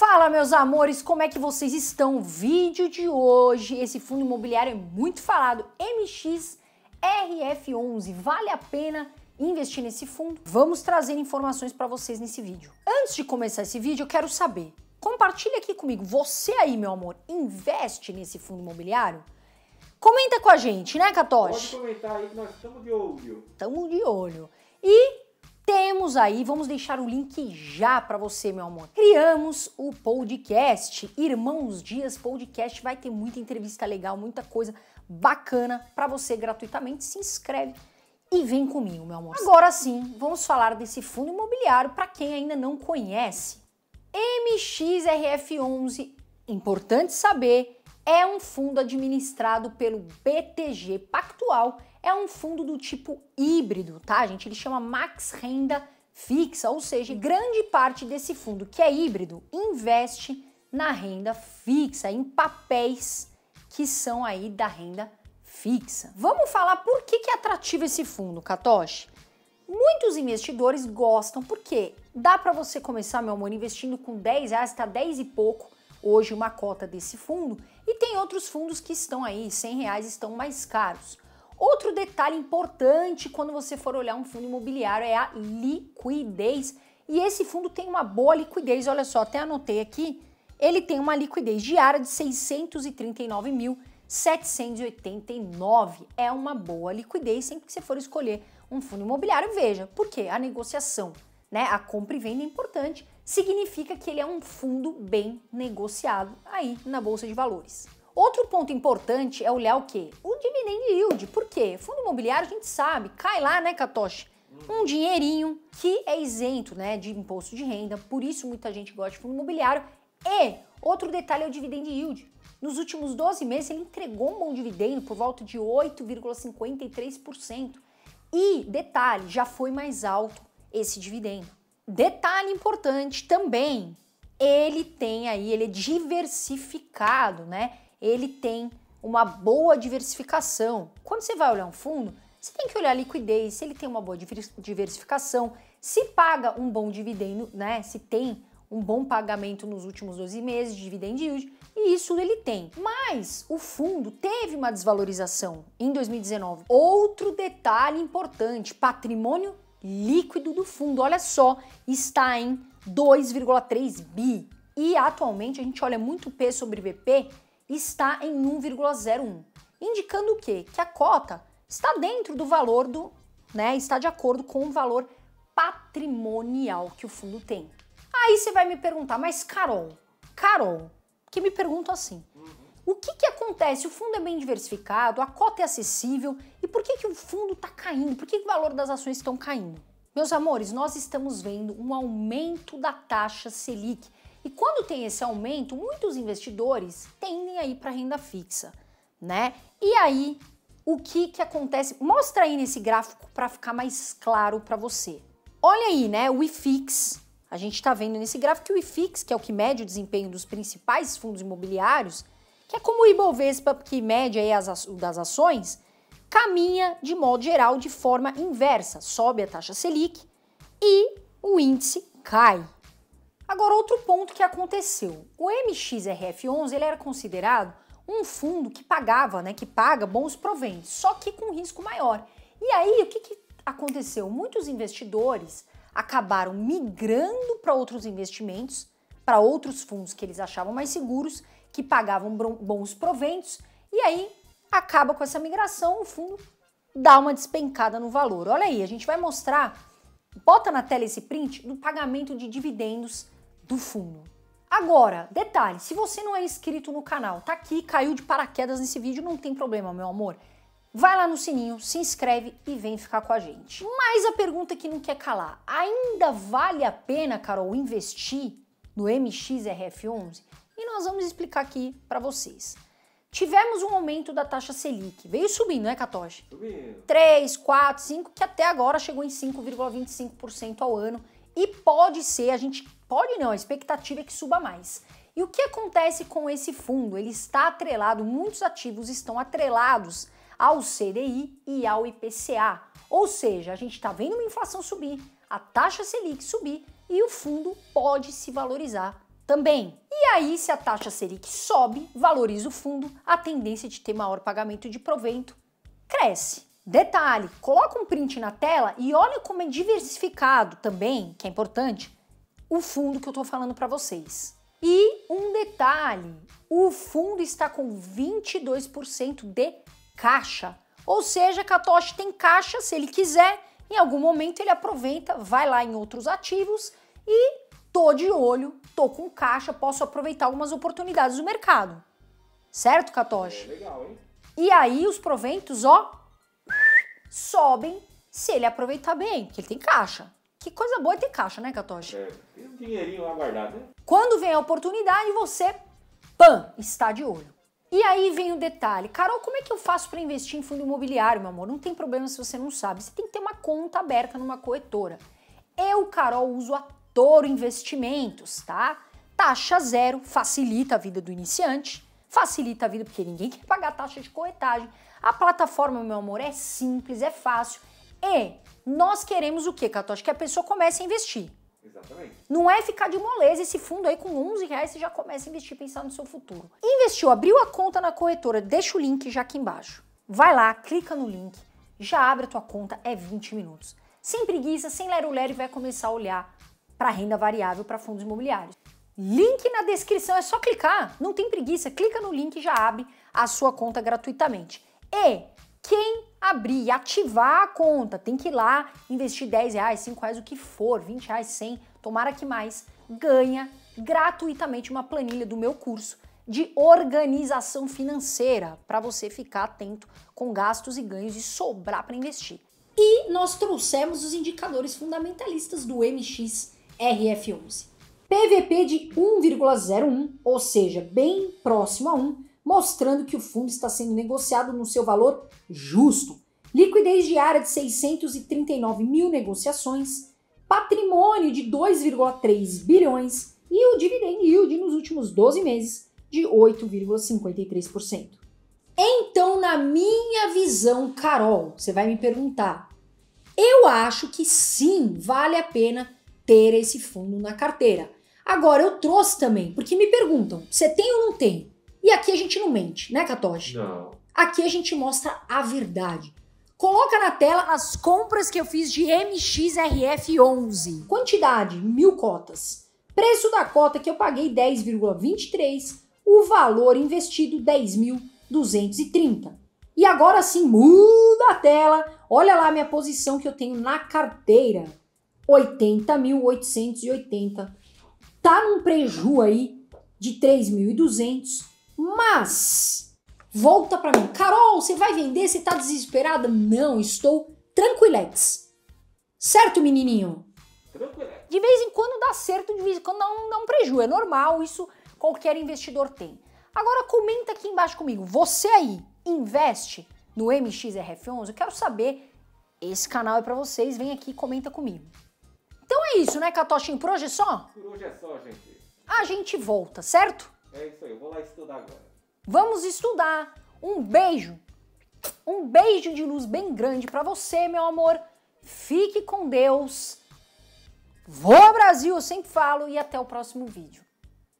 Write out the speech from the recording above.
Fala meus amores, como é que vocês estão? vídeo de hoje, esse fundo imobiliário é muito falado, MXRF11, vale a pena investir nesse fundo? Vamos trazer informações para vocês nesse vídeo. Antes de começar esse vídeo, eu quero saber, compartilha aqui comigo, você aí meu amor, investe nesse fundo imobiliário? Comenta com a gente, né Catoche? Pode comentar aí que nós estamos de olho. Estamos de olho. E temos aí, vamos deixar o link já para você, meu amor. Criamos o podcast, Irmãos Dias Podcast, vai ter muita entrevista legal, muita coisa bacana para você gratuitamente. Se inscreve e vem comigo, meu amor. Agora sim, vamos falar desse fundo imobiliário para quem ainda não conhece. MXRF11, importante saber é um fundo administrado pelo BTG Pactual, é um fundo do tipo híbrido, tá, gente? Ele chama Max Renda Fixa, ou seja, grande parte desse fundo que é híbrido investe na renda fixa, em papéis que são aí da renda fixa. Vamos falar por que, que é atrativo esse fundo, Katoshi? Muitos investidores gostam porque dá para você começar, meu amor, investindo com 10 reais, tá 10 e pouco, hoje uma cota desse fundo, e tem outros fundos que estão aí, 100 reais estão mais caros. Outro detalhe importante quando você for olhar um fundo imobiliário é a liquidez. E esse fundo tem uma boa liquidez, olha só, até anotei aqui, ele tem uma liquidez diária de 639.789. É uma boa liquidez sempre que você for escolher um fundo imobiliário, veja, porque a negociação, né, a compra e venda é importante significa que ele é um fundo bem negociado aí na bolsa de valores. Outro ponto importante é olhar o quê? O dividend yield. Por quê? Fundo imobiliário a gente sabe, cai lá, né, Katoshi? Um dinheirinho que é isento, né, de imposto de renda, por isso muita gente gosta de fundo imobiliário. E outro detalhe é o dividend yield. Nos últimos 12 meses ele entregou um bom dividendo por volta de 8,53%. E detalhe, já foi mais alto esse dividendo. Detalhe importante também, ele tem aí, ele é diversificado, né? Ele tem uma boa diversificação. Quando você vai olhar um fundo, você tem que olhar a liquidez, se ele tem uma boa diversificação, se paga um bom dividendo, né? Se tem um bom pagamento nos últimos 12 meses de dividend yield, e isso ele tem. Mas o fundo teve uma desvalorização em 2019. Outro detalhe importante, patrimônio líquido do fundo, olha só, está em 2,3 bi. E atualmente a gente olha muito P sobre VP, está em 1,01, indicando o quê? Que a cota está dentro do valor do, né, está de acordo com o valor patrimonial que o fundo tem. Aí você vai me perguntar, mas Carol, Carol, que me perguntam assim, o que, que acontece? O fundo é bem diversificado, a cota é acessível e por que, que o fundo está caindo? Por que, que o valor das ações estão caindo? Meus amores, nós estamos vendo um aumento da taxa Selic e quando tem esse aumento, muitos investidores tendem a ir para renda fixa, né? E aí, o que, que acontece? Mostra aí nesse gráfico para ficar mais claro para você. Olha aí, né? O IFIX, a gente está vendo nesse gráfico que o IFIX, que é o que mede o desempenho dos principais fundos imobiliários, que é como o Ibovespa, que mede aí as, das ações, caminha de modo geral de forma inversa, sobe a taxa Selic e o índice cai. Agora, outro ponto que aconteceu. O MXRF11 ele era considerado um fundo que pagava, né, que paga bons proventos, só que com risco maior. E aí, o que, que aconteceu? Muitos investidores acabaram migrando para outros investimentos, para outros fundos que eles achavam mais seguros que pagavam bons proventos, e aí acaba com essa migração, o fundo dá uma despencada no valor. Olha aí, a gente vai mostrar, bota na tela esse print do pagamento de dividendos do fundo. Agora, detalhe, se você não é inscrito no canal, tá aqui, caiu de paraquedas nesse vídeo, não tem problema, meu amor. Vai lá no sininho, se inscreve e vem ficar com a gente. Mas a pergunta que não quer calar, ainda vale a pena, Carol, investir no MXRF11? e nós vamos explicar aqui para vocês. Tivemos um aumento da taxa Selic. Veio subindo, né, Katoshi? Subindo. 3, 4, 5, que até agora chegou em 5,25% ao ano. E pode ser, a gente pode não, a expectativa é que suba mais. E o que acontece com esse fundo? Ele está atrelado, muitos ativos estão atrelados ao CDI e ao IPCA. Ou seja, a gente está vendo uma inflação subir, a taxa Selic subir e o fundo pode se valorizar também aí, se a taxa Selic sobe, valoriza o fundo, a tendência de ter maior pagamento de provento cresce. Detalhe, coloca um print na tela e olha como é diversificado também, que é importante, o fundo que eu estou falando para vocês. E um detalhe, o fundo está com 22% de caixa, ou seja, Katoshi tem caixa se ele quiser, em algum momento ele aproveita, vai lá em outros ativos e tô de olho com caixa, posso aproveitar algumas oportunidades do mercado. Certo, Katoshi? É legal, hein? E aí os proventos, ó, sobem se ele aproveitar bem, porque ele tem caixa. Que coisa boa é ter caixa, né, Katoshi? É, tem um dinheirinho lá guardado, né? Quando vem a oportunidade, você, pam, está de olho. E aí vem o detalhe. Carol, como é que eu faço para investir em fundo imobiliário, meu amor? Não tem problema se você não sabe. Você tem que ter uma conta aberta numa corretora. Eu, Carol, uso a Toro Investimentos, tá? Taxa zero facilita a vida do iniciante, facilita a vida porque ninguém quer pagar taxa de corretagem. A plataforma, meu amor, é simples, é fácil e nós queremos o quê, Cato? Acho que a pessoa comece a investir. Exatamente. Não é ficar de moleza esse fundo aí com 11 reais você já começa a investir pensando no seu futuro. Investiu, abriu a conta na corretora, deixa o link já aqui embaixo. Vai lá, clica no link, já abre a tua conta, é 20 minutos. Sem preguiça, sem ler lero e vai começar a olhar para renda variável para fundos imobiliários. Link na descrição, é só clicar, não tem preguiça, clica no link e já abre a sua conta gratuitamente. E quem abrir e ativar a conta tem que ir lá investir 10 reais, 5 reais, o que for, 20 reais, 100, tomara que mais, ganha gratuitamente uma planilha do meu curso de organização financeira para você ficar atento com gastos e ganhos e sobrar para investir. E nós trouxemos os indicadores fundamentalistas do MX RF11. PVP de 1,01, ou seja, bem próximo a 1, mostrando que o fundo está sendo negociado no seu valor justo. Liquidez diária de 639 mil negociações, patrimônio de 2,3 bilhões e o dividend yield nos últimos 12 meses de 8,53%. Então, na minha visão, Carol, você vai me perguntar, eu acho que sim, vale a pena ter esse fundo na carteira. Agora, eu trouxe também, porque me perguntam, você tem ou não tem? E aqui a gente não mente, né, Katoshi? Não. Aqui a gente mostra a verdade. Coloca na tela as compras que eu fiz de MXRF11. Quantidade, mil cotas. Preço da cota que eu paguei 10,23. O valor investido 10.230. E agora sim, muda a tela. Olha lá a minha posição que eu tenho na carteira. 80.880. Tá num preju aí de 3.200, mas volta para mim. Carol, você vai vender? Você tá desesperada? Não, estou tranquilex. Certo, menininho? Tranquilex. De vez em quando dá certo, de vez em quando dá um, dá um preju. É normal, isso qualquer investidor tem. Agora comenta aqui embaixo comigo. Você aí investe no MXRF11? Eu quero saber. Esse canal é para vocês. Vem aqui e comenta comigo. Então é isso, né, Catochinho? Por hoje é só? Por hoje é só, gente. A gente volta, certo? É isso aí, eu vou lá estudar agora. Vamos estudar. Um beijo. Um beijo de luz bem grande para você, meu amor. Fique com Deus. Vou Brasil, eu sempre falo e até o próximo vídeo.